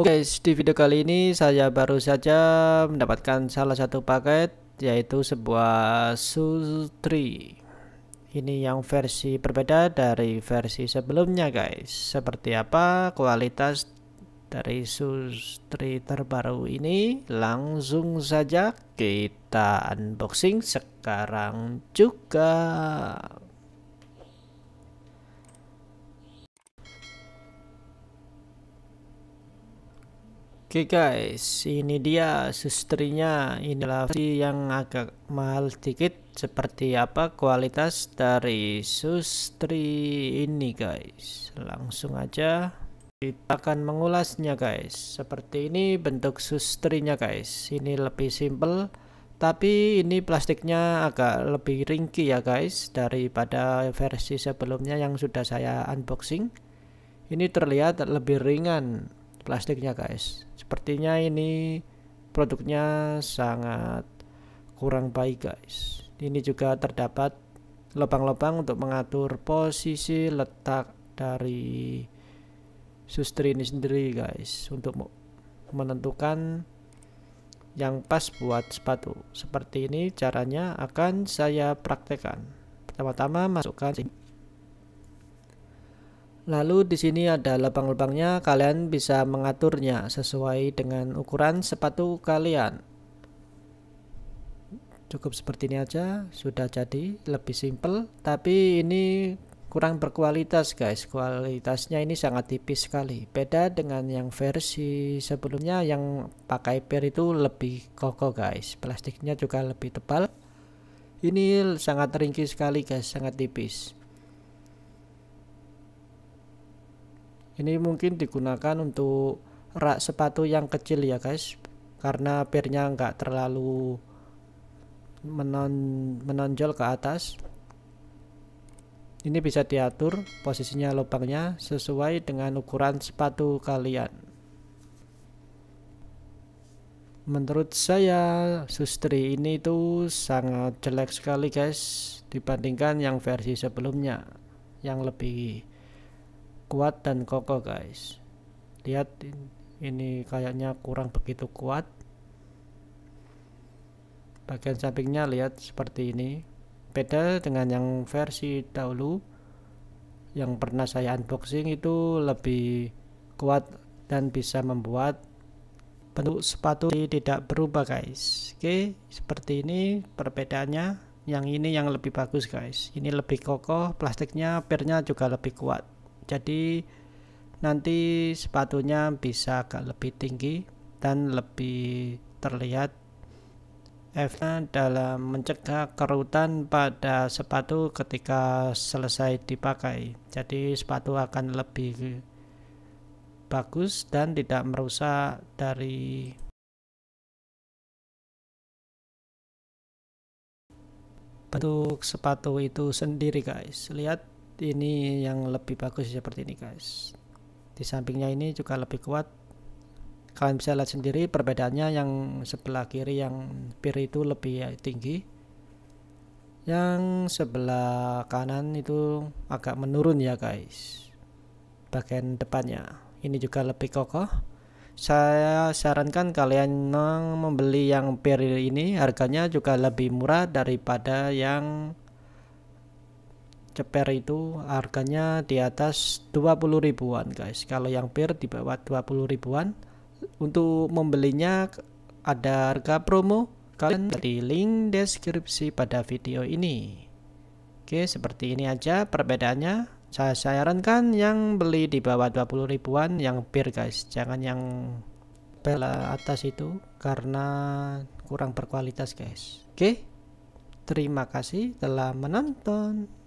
Oke okay, guys, di video kali ini saya baru saja mendapatkan salah satu paket yaitu sebuah 3 Ini yang versi berbeda dari versi sebelumnya guys. Seperti apa kualitas dari sustri terbaru ini? Langsung saja kita unboxing sekarang juga. Oke okay guys, ini dia sustrinya. Inilah versi yang agak mahal sedikit. Seperti apa kualitas dari sustri ini guys? Langsung aja kita akan mengulasnya guys. Seperti ini bentuk sustrinya guys. Ini lebih simple, tapi ini plastiknya agak lebih ringkih ya guys daripada versi sebelumnya yang sudah saya unboxing. Ini terlihat lebih ringan plastiknya guys sepertinya ini produknya sangat kurang baik guys ini juga terdapat lubang-lubang untuk mengatur posisi letak dari sustri ini sendiri guys untuk menentukan yang pas buat sepatu seperti ini caranya akan saya praktekkan pertama-tama masukkan Lalu di sini ada lubang-lubangnya, kalian bisa mengaturnya sesuai dengan ukuran sepatu kalian. Cukup seperti ini aja, sudah jadi, lebih simple, tapi ini kurang berkualitas guys. Kualitasnya ini sangat tipis sekali. Beda dengan yang versi sebelumnya yang pakai per itu lebih kokoh guys. Plastiknya juga lebih tebal. Ini sangat ringkih sekali guys, sangat tipis. ini mungkin digunakan untuk rak sepatu yang kecil ya guys karena pernya enggak terlalu menon menonjol ke atas ini bisa diatur posisinya lubangnya sesuai dengan ukuran sepatu kalian menurut saya sustri ini tuh sangat jelek sekali guys dibandingkan yang versi sebelumnya yang lebih kuat dan kokoh guys lihat ini kayaknya kurang begitu kuat bagian sampingnya lihat seperti ini beda dengan yang versi dahulu yang pernah saya unboxing itu lebih kuat dan bisa membuat bentuk sepatu tidak berubah guys oke seperti ini perbedaannya yang ini yang lebih bagus guys ini lebih kokoh plastiknya pernya juga lebih kuat jadi nanti sepatunya bisa agak lebih tinggi dan lebih terlihat efeknya dalam mencegah kerutan pada sepatu ketika selesai dipakai jadi sepatu akan lebih bagus dan tidak merusak dari bentuk sepatu itu sendiri guys lihat ini yang lebih bagus seperti ini guys di sampingnya ini juga lebih kuat kalian bisa lihat sendiri perbedaannya yang sebelah kiri yang pir itu lebih eh, tinggi yang sebelah kanan itu agak menurun ya guys bagian depannya ini juga lebih kokoh saya sarankan kalian membeli yang pir ini harganya juga lebih murah daripada yang ceper itu harganya di atas 20 ribuan guys kalau yang pir di bawah 20 ribuan untuk membelinya ada harga promo kalian di link deskripsi pada video ini oke seperti ini aja perbedaannya saya sarankan yang beli di bawah 20 ribuan yang pir guys jangan yang bela atas itu karena kurang berkualitas guys oke terima kasih telah menonton